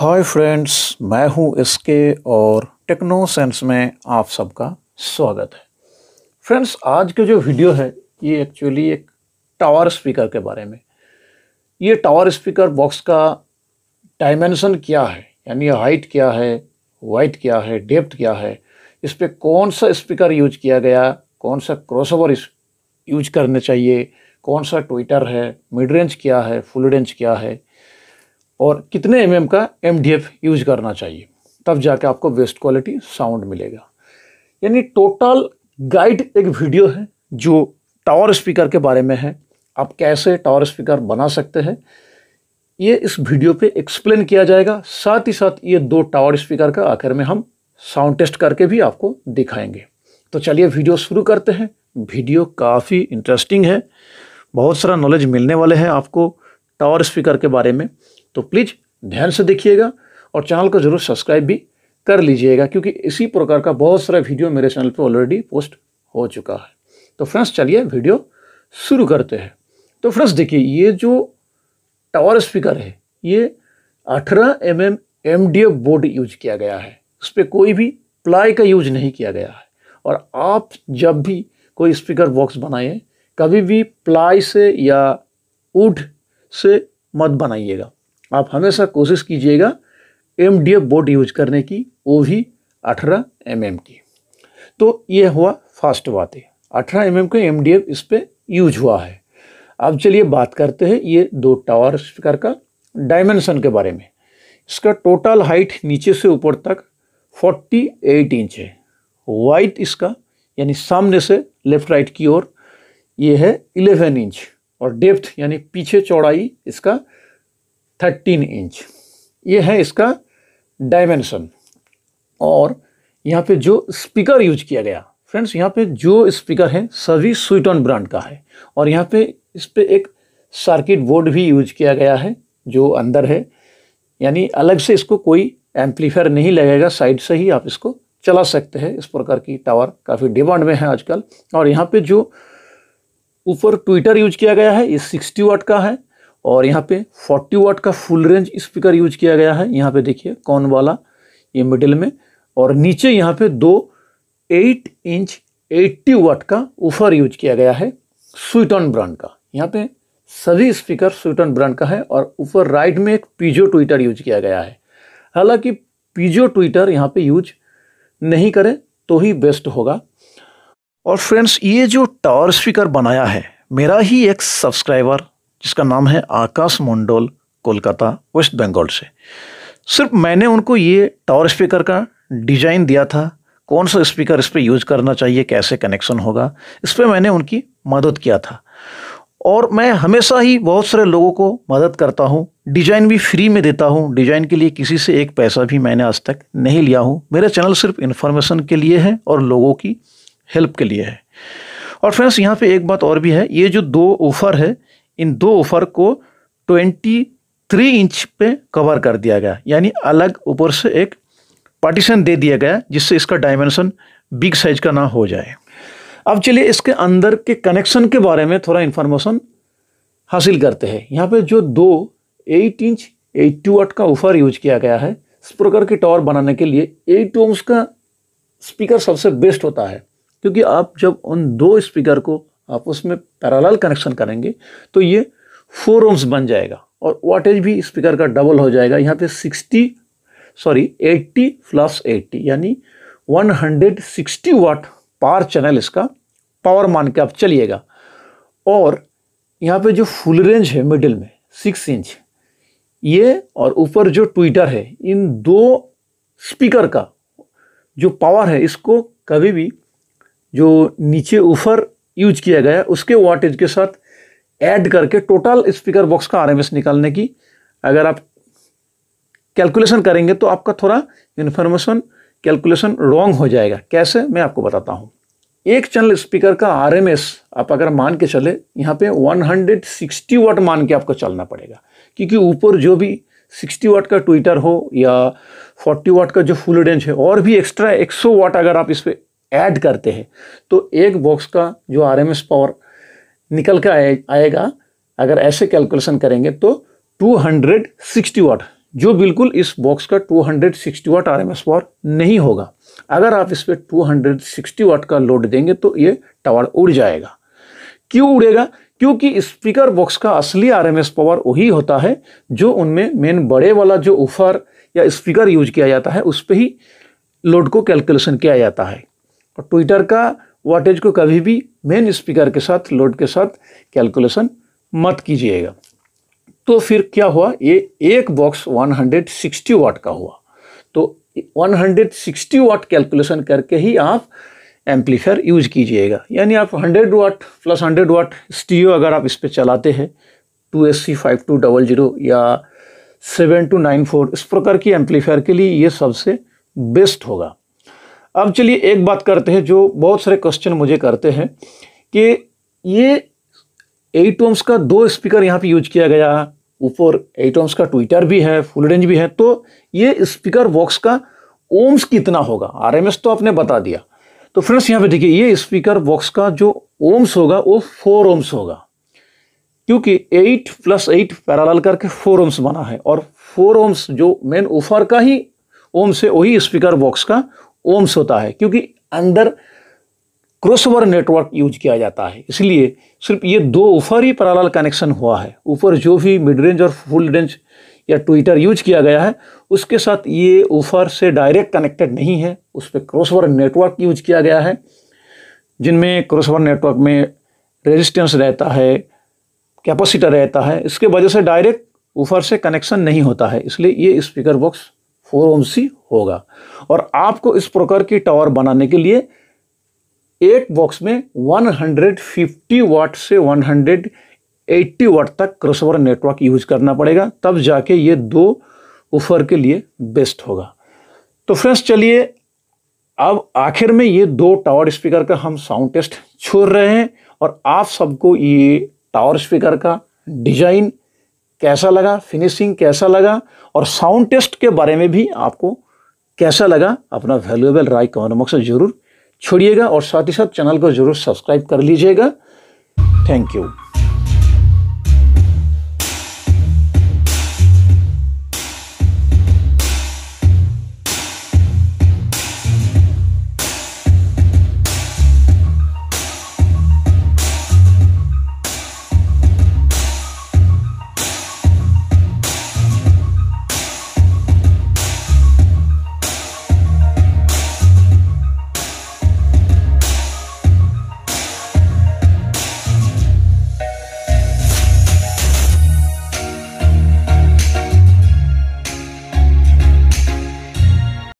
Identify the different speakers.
Speaker 1: hi friends मैं हूं इसके और टेक्नो सेंस में आप सबका स्वागत है फ्रेंड्स आज के जो वीडियो है ये एक्चुअली एक टावर स्पीकर के बारे में ये टावर स्पीकर बॉक्स का डायमेंशन क्या है यानी हाइट क्या है वाइट क्या है डेप्थ क्या है इस पर कौन सा स्पीकर यूज किया गया कौन सा क्रॉसओवर यूज करने चाहिए कौन सा ट्विटर है मिड रेंज क्या है फुल रेंज क्या है और कितने एम mm का एम यूज करना चाहिए तब जाके आपको वेस्ट क्वालिटी साउंड मिलेगा यानी टोटल गाइड एक वीडियो है जो टावर स्पीकर के बारे में है आप कैसे टावर स्पीकर बना सकते हैं ये इस वीडियो पे एक्सप्लेन किया जाएगा साथ ही साथ ये दो टावर स्पीकर का आखिर में हम साउंड टेस्ट करके भी आपको दिखाएंगे तो चलिए वीडियो शुरू करते हैं वीडियो काफ़ी इंटरेस्टिंग है बहुत सारा नॉलेज मिलने वाले हैं आपको टावर स्पीकर के बारे में तो प्लीज़ ध्यान से देखिएगा और चैनल को ज़रूर सब्सक्राइब भी कर लीजिएगा क्योंकि इसी प्रकार का बहुत सारा वीडियो मेरे चैनल पर ऑलरेडी पोस्ट हो चुका है तो फ्रेंड्स चलिए वीडियो शुरू करते हैं तो फ्रेंड्स देखिए ये जो टावर स्पीकर है ये 18 M M M D F board use किया गया है उस पर कोई भी प्लाई का यूज नहीं किया गया है और आप जब भी कोई स्पीकर बॉक्स बनाए कभी भी प्लाई से या ऊट से मत बनाइएगा आप हमेशा कोशिश कीजिएगा M D F board use करने की वो भी अठारह एम एम की तो ये हुआ फास्ट बातें अठारह एम एम का एम डी एफ इस पर यूज हुआ है अब चलिए बात करते हैं ये दो टावर स्पीकर का डायमेंशन के बारे में इसका टोटल हाइट नीचे से ऊपर तक 48 इंच है वाइट इसका यानी सामने से लेफ्ट राइट की ओर ये है 11 इंच और डेप्थ यानी पीछे चौड़ाई इसका थर्टीन इंच ये है इसका डायमेंशन और यहाँ पे जो स्पीकर यूज किया गया फ्रेंड्स यहाँ पे जो स्पीकर है सभी स्वीटन ब्रांड का है और यहाँ पे इस पर एक सर्किट बोर्ड भी यूज किया गया है जो अंदर है यानी अलग से इसको कोई एम्पलीफायर नहीं लगेगा साइड से ही आप इसको चला सकते हैं इस प्रकार की टावर काफ़ी डिमांड में है आजकल और यहाँ पे जो ऊपर ट्विटर यूज किया गया है ये सिक्सटी वाट का है और यहाँ पे 40 वाट का फुल रेंज स्पीकर यूज किया गया है यहाँ पे देखिए कौन वाला ये मिडिल में और नीचे यहाँ पे दो 8 इंच 80 वाट का ऊफर यूज किया गया है स्वीटन ब्रांड का यहाँ पे सभी स्पीकर स्वीटन ब्रांड का है और ऊपर राइट में एक पीजो ट्विटर यूज किया गया है हालांकि पीजो ट्विटर यहाँ पे यूज नहीं करें तो ही बेस्ट होगा और फ्रेंड्स ये जो टावर स्पीकर बनाया है मेरा ही एक सब्सक्राइबर जिसका नाम है आकाश मंडोल कोलकाता वेस्ट बंगाल से सिर्फ मैंने उनको ये टावर स्पीकर का डिजाइन दिया था कौन सा स्पीकर इस पर यूज करना चाहिए कैसे कनेक्शन होगा इस पर मैंने उनकी मदद किया था और मैं हमेशा ही बहुत सारे लोगों को मदद करता हूँ डिजाइन भी फ्री में देता हूँ डिजाइन के लिए किसी से एक पैसा भी मैंने आज तक नहीं लिया हूँ मेरा चैनल सिर्फ इन्फॉर्मेशन के लिए है और लोगों की हेल्प के लिए है और फ्रेंड्स यहाँ पे एक बात और भी है ये जो दो ऑफर है इन दो ऑफर को 23 इंच पे कवर कर दिया गया यानी अलग ऊपर से एक पार्टीशन दे दिया गया जिससे इसका डायमेंशन बिग साइज का ना हो जाए अब चलिए इसके अंदर के कनेक्शन के बारे में थोड़ा इन्फॉर्मेशन हासिल करते हैं यहाँ पे जो दो 8 इंच 82 वाट का ऑफर यूज किया गया है स्प्रोकर की टावर बनाने के लिए एट ओम्स का स्पीकर सबसे बेस्ट होता है क्योंकि आप जब उन दो स्पीकर को आप उसमें पैरालल कनेक्शन करेंगे तो ये फोर ओम्स बन जाएगा और वाटेज भी स्पीकर का डबल हो जाएगा यहाँ पे sixty sorry eighty plus eighty यानी one hundred sixty watt per channel इसका पावर मान के आप चलिएगा और यहाँ पे जो फुल रेंज है मिडिल में सिक्स इंच ये और ऊपर जो ट्विटर है इन दो स्पीकर का जो पावर है इसको कभी भी जो नीचे ऊपर यूज किया गया उसके वाटेज के साथ ऐड करके टोटल स्पीकर बॉक्स का आरएमएस निकालने की अगर आप कैलकुलेशन करेंगे तो आपका थोड़ा इन्फॉर्मेशन कैलकुलेशन रॉन्ग हो जाएगा कैसे मैं आपको बताता हूँ एक चैनल स्पीकर का आरएमएस आप अगर मान के चले यहाँ पे 160 वाट मान के आपको चलना पड़ेगा क्योंकि ऊपर जो भी 60 वाट का ट्विटर हो या 40 वाट का जो फुल रेंज है और भी एक्स्ट्रा 100 वाट अगर आप इस पर ऐड करते हैं तो एक बॉक्स का जो आर एम एस पावर निकल कर आए, आएगा अगर ऐसे कैलकुलेशन करेंगे तो 260 वाट जो बिल्कुल इस बॉक्स का 260 watt R M S power नहीं होगा अगर आप इस पर सिक्सटी वाट का लोड देंगे तो ये टावर उड़ जाएगा क्यों उड़ेगा क्योंकि स्पीकर बॉक्स का असली आरएमएस पावर वही होता है जो उनमें मेन बड़े वाला जो ऊफर या स्पीकर यूज किया जाता है उस पर ही लोड को कैलकुलेशन किया जाता है और ट्विटर का वाटेज को कभी भी मेन स्पीकर के साथ लोड के साथ कैलकुलेशन मत कीजिएगा तो फिर क्या हुआ ये एक बॉक्स 160 वाट का हुआ तो 160 वाट कैलकुलेशन करके ही आप एम्पलीफायर यूज कीजिएगा यानी आप 100 वाट प्लस 100 वाट स्टीओ अगर आप इस पर चलाते हैं two S C five two double zero या सेवन टू नाइन फोर इस प्रकार की एम्पलीफायर के लिए ये सबसे बेस्ट होगा अब चलिए एक बात करते हैं जो बहुत सारे क्वेश्चन मुझे करते हैं कि ये एट ओम्स का दो स्पीकर यहाँ पे यूज किया गया ऊपर एट ओम्स का ट्विटर भी है फुल रेंज भी है तो ये स्पीकर बॉक्स का ओम्स कितना होगा आरएमएस तो आपने बता दिया तो फ्रेंड्स यहाँ पे देखिए ये स्पीकर बॉक्स का जो ओम्स होगा वो फोर ओम्स होगा क्योंकि एट प्लस एट पैराल करके फोर ओम्स बना है और फोर ओम्स जो मेन ऊफर का ही ओम्स है वही स्पीकर बॉक्स का ओम्स होता है क्योंकि अंदर क्रॉसओवर नेटवर्क यूज किया जाता है इसलिए सिर्फ ये दो ऊपर ही पैरेलल कनेक्शन हुआ है ऊपर जो भी मिड रेंज और फुल रेंज या ट्विटर यूज किया गया है उसके साथ ये ऊपर से डायरेक्ट कनेक्टेड नहीं है उस पर क्रॉसओवर नेटवर्क यूज किया गया है जिनमें क्रॉसओवर नेटवर्क में रेजिस्टेंस रहता है कैपेसिटर रहता है इसके वजह से डायरेक्ट ऊपर से कनेक्शन नहीं होता है इसलिए ये स्पीकर बॉक्स फोर ओम सी होगा और आपको इस प्रकार की टावर बनाने के लिए एक बॉक्स में 150 वाट से 180 वाट तक क्रॉसओवर नेटवर्क यूज करना पड़ेगा तब जाके ये दो ऑफर के लिए बेस्ट होगा तो फ्रेंड्स चलिए अब आखिर में ये दो टावर स्पीकर का हम साउंड टेस्ट छोड़ रहे हैं और आप सबको ये टावर स्पीकर का डिजाइन कैसा लगा फिनिशिंग कैसा लगा और साउंड टेस्ट के बारे में भी आपको कैसा लगा अपना वैल्यूएबल राय कमेंट बॉक्स में ज़रूर छोड़िएगा और साथ ही साथ चैनल को ज़रूर सब्सक्राइब कर लीजिएगा थैंक यू